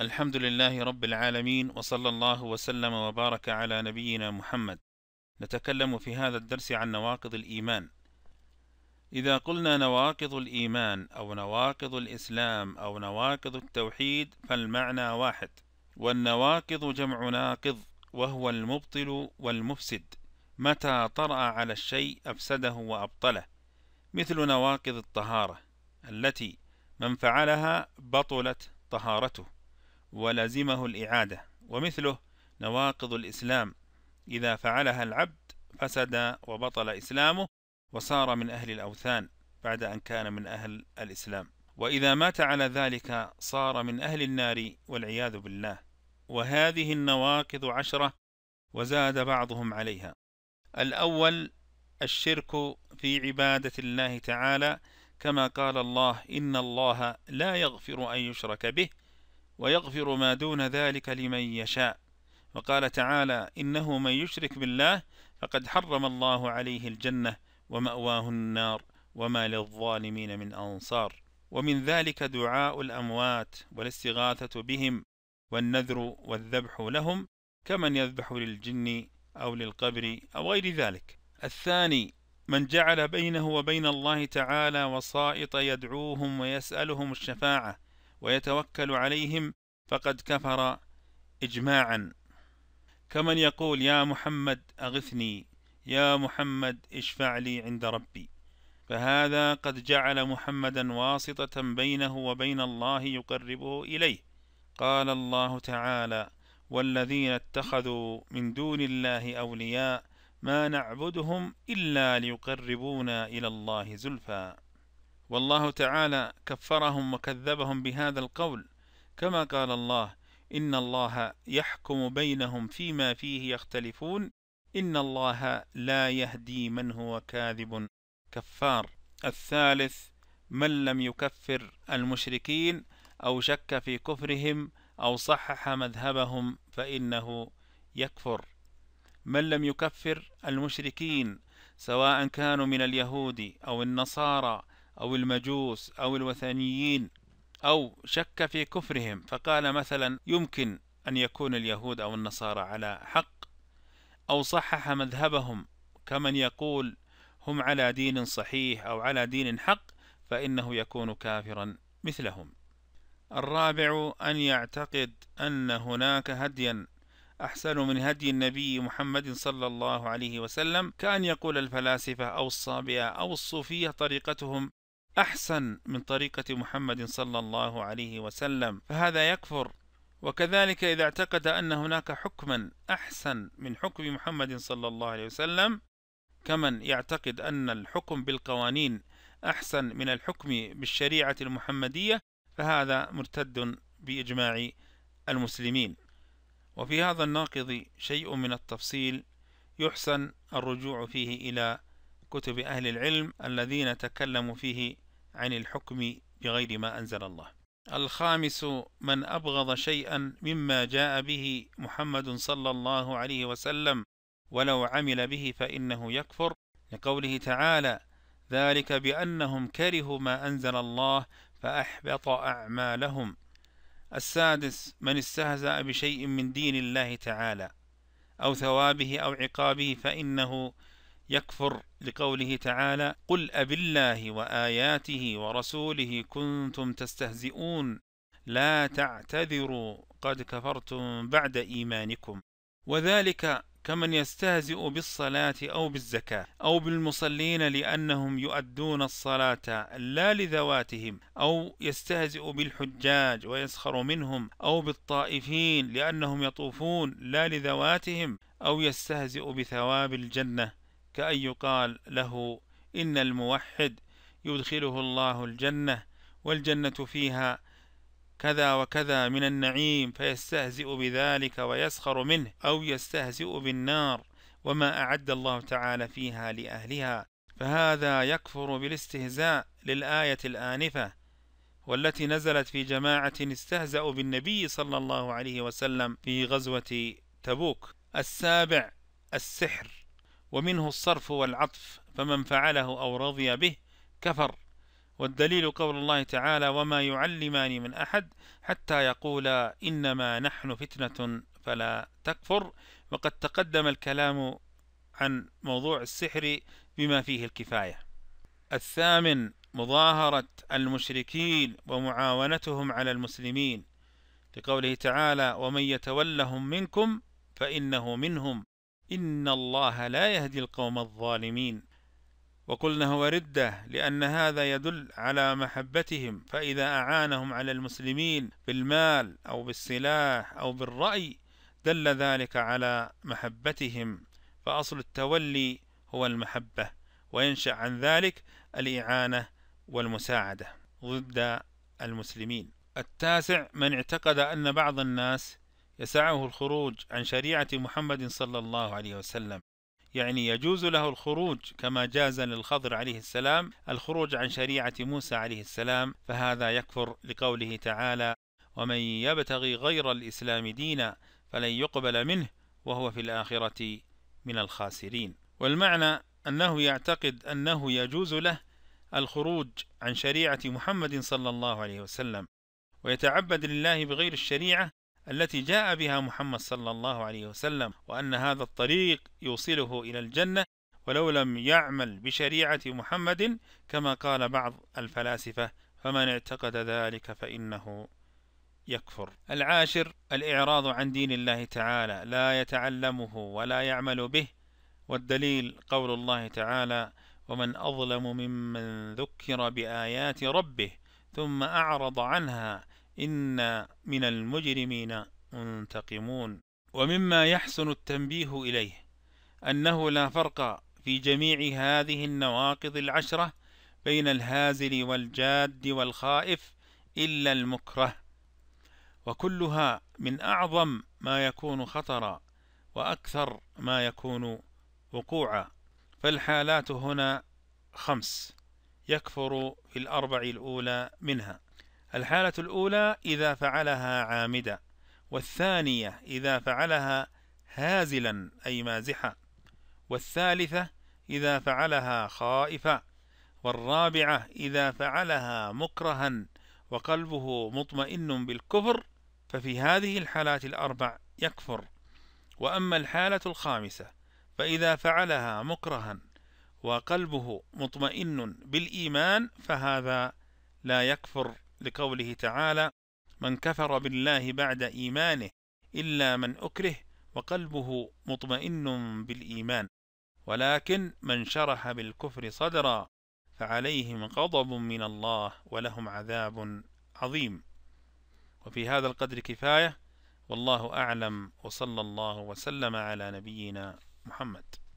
الحمد لله رب العالمين وصلى الله وسلم وبارك على نبينا محمد نتكلم في هذا الدرس عن نواقض الإيمان إذا قلنا نواقض الإيمان أو نواقض الإسلام أو نواقض التوحيد فالمعنى واحد والنواقض جمع ناقض وهو المبطل والمفسد متى طرأ على الشيء أفسده وأبطله مثل نواقض الطهارة التي من فعلها بطلت طهارته ولزمه الإعادة ومثله نواقض الإسلام إذا فعلها العبد فسد وبطل إسلامه وصار من أهل الأوثان بعد أن كان من أهل الإسلام وإذا مات على ذلك صار من أهل النار والعياذ بالله وهذه النواقض عشرة وزاد بعضهم عليها الأول الشرك في عبادة الله تعالى كما قال الله إن الله لا يغفر أن يشرك به ويغفر ما دون ذلك لمن يشاء وقال تعالى إنه من يشرك بالله فقد حرم الله عليه الجنة ومأواه النار وما للظالمين من أنصار ومن ذلك دعاء الأموات والاستغاثة بهم والنذر والذبح لهم كمن يذبح للجن أو للقبر أو غير ذلك الثاني من جعل بينه وبين الله تعالى وسائط يدعوهم ويسألهم الشفاعة ويتوكل عليهم فقد كفر إجماعا كمن يقول يا محمد أغثني يا محمد اشفع لي عند ربي فهذا قد جعل محمدا واسطة بينه وبين الله يقربه إليه قال الله تعالى والذين اتخذوا من دون الله أولياء ما نعبدهم إلا ليقربونا إلى الله زلفى والله تعالى كفرهم وكذبهم بهذا القول كما قال الله إن الله يحكم بينهم فيما فيه يختلفون إن الله لا يهدي من هو كاذب كفار الثالث من لم يكفر المشركين أو شك في كفرهم أو صحح مذهبهم فإنه يكفر من لم يكفر المشركين سواء كانوا من اليهود أو النصارى أو المجوس أو الوثنيين أو شك في كفرهم فقال مثلا يمكن أن يكون اليهود أو النصارى على حق أو صحح مذهبهم كمن يقول هم على دين صحيح أو على دين حق فإنه يكون كافرا مثلهم الرابع أن يعتقد أن هناك هديا أحسن من هدي النبي محمد صلى الله عليه وسلم كأن يقول الفلاسفة أو الصابئة أو الصوفية طريقتهم أحسن من طريقة محمد صلى الله عليه وسلم فهذا يكفر وكذلك إذا اعتقد أن هناك حكما أحسن من حكم محمد صلى الله عليه وسلم كمن يعتقد أن الحكم بالقوانين أحسن من الحكم بالشريعة المحمدية فهذا مرتد بإجماع المسلمين وفي هذا الناقض شيء من التفصيل يحسن الرجوع فيه إلى كتب أهل العلم الذين تكلموا فيه عن الحكم بغير ما أنزل الله الخامس من أبغض شيئا مما جاء به محمد صلى الله عليه وسلم ولو عمل به فإنه يكفر لقوله تعالى ذلك بأنهم كرهوا ما أنزل الله فأحبط أعمالهم السادس من استهزأ بشيء من دين الله تعالى أو ثوابه أو عقابه فإنه يكفر لقوله تعالى قل أبالله وآياته ورسوله كنتم تستهزئون لا تعتذروا قد كفرتم بعد إيمانكم وذلك كمن يستهزئ بالصلاة أو بالزكاة أو بالمصلين لأنهم يؤدون الصلاة لا لذواتهم أو يستهزئ بالحجاج ويسخر منهم أو بالطائفين لأنهم يطوفون لا لذواتهم أو يستهزئ بثواب الجنة كأن يقال له إن الموحد يدخله الله الجنة والجنة فيها كذا وكذا من النعيم فيستهزئ بذلك ويسخر منه أو يستهزئ بالنار وما أعد الله تعالى فيها لأهلها فهذا يكفر بالاستهزاء للآية الآنفة والتي نزلت في جماعة استهزأوا بالنبي صلى الله عليه وسلم في غزوة تبوك السابع السحر ومنه الصرف والعطف فمن فعله أو رضي به كفر والدليل قول الله تعالى وما يعلمان من أحد حتى يقولا إنما نحن فتنة فلا تكفر وقد تقدم الكلام عن موضوع السحر بما فيه الكفاية الثامن مظاهرة المشركين ومعاونتهم على المسلمين لقوله تعالى ومن يتولهم منكم فإنه منهم إن الله لا يهدي القوم الظالمين وقلنا هو ردة لأن هذا يدل على محبتهم فإذا أعانهم على المسلمين بالمال أو بالسلاح أو بالرأي دل ذلك على محبتهم فأصل التولي هو المحبة وينشأ عن ذلك الإعانة والمساعدة ضد المسلمين التاسع من اعتقد أن بعض الناس يسعه الخروج عن شريعة محمد صلى الله عليه وسلم يعني يجوز له الخروج كما جاز للخضر عليه السلام الخروج عن شريعة موسى عليه السلام فهذا يكفر لقوله تعالى ومن يبتغي غير الإسلام دينا فلن يقبل منه وهو في الآخرة من الخاسرين والمعنى أنه يعتقد أنه يجوز له الخروج عن شريعة محمد صلى الله عليه وسلم ويتعبد لله بغير الشريعة التي جاء بها محمد صلى الله عليه وسلم وأن هذا الطريق يوصله إلى الجنة ولو لم يعمل بشريعة محمد كما قال بعض الفلاسفة فمن اعتقد ذلك فإنه يكفر العاشر الإعراض عن دين الله تعالى لا يتعلمه ولا يعمل به والدليل قول الله تعالى ومن أظلم ممن ذكر بآيات ربه ثم أعرض عنها إنا من المجرمين منتقمون ومما يحسن التنبيه إليه أنه لا فرق في جميع هذه النواقض العشرة بين الهازل والجاد والخائف إلا المكره وكلها من أعظم ما يكون خطرا وأكثر ما يكون وقوعا فالحالات هنا خمس يكفر في الأربع الأولى منها الحالة الأولى إذا فعلها عامدا والثانية إذا فعلها هازلا أي مازحا والثالثة إذا فعلها خائفا والرابعة إذا فعلها مكرها وقلبه مطمئن بالكفر ففي هذه الحالات الأربع يكفر وأما الحالة الخامسة فإذا فعلها مكرها وقلبه مطمئن بالإيمان فهذا لا يكفر لقوله تعالى من كفر بالله بعد إيمانه إلا من أكره وقلبه مطمئن بالإيمان ولكن من شرح بالكفر صدرا فعليهم غضب من الله ولهم عذاب عظيم وفي هذا القدر كفاية والله أعلم وصلى الله وسلم على نبينا محمد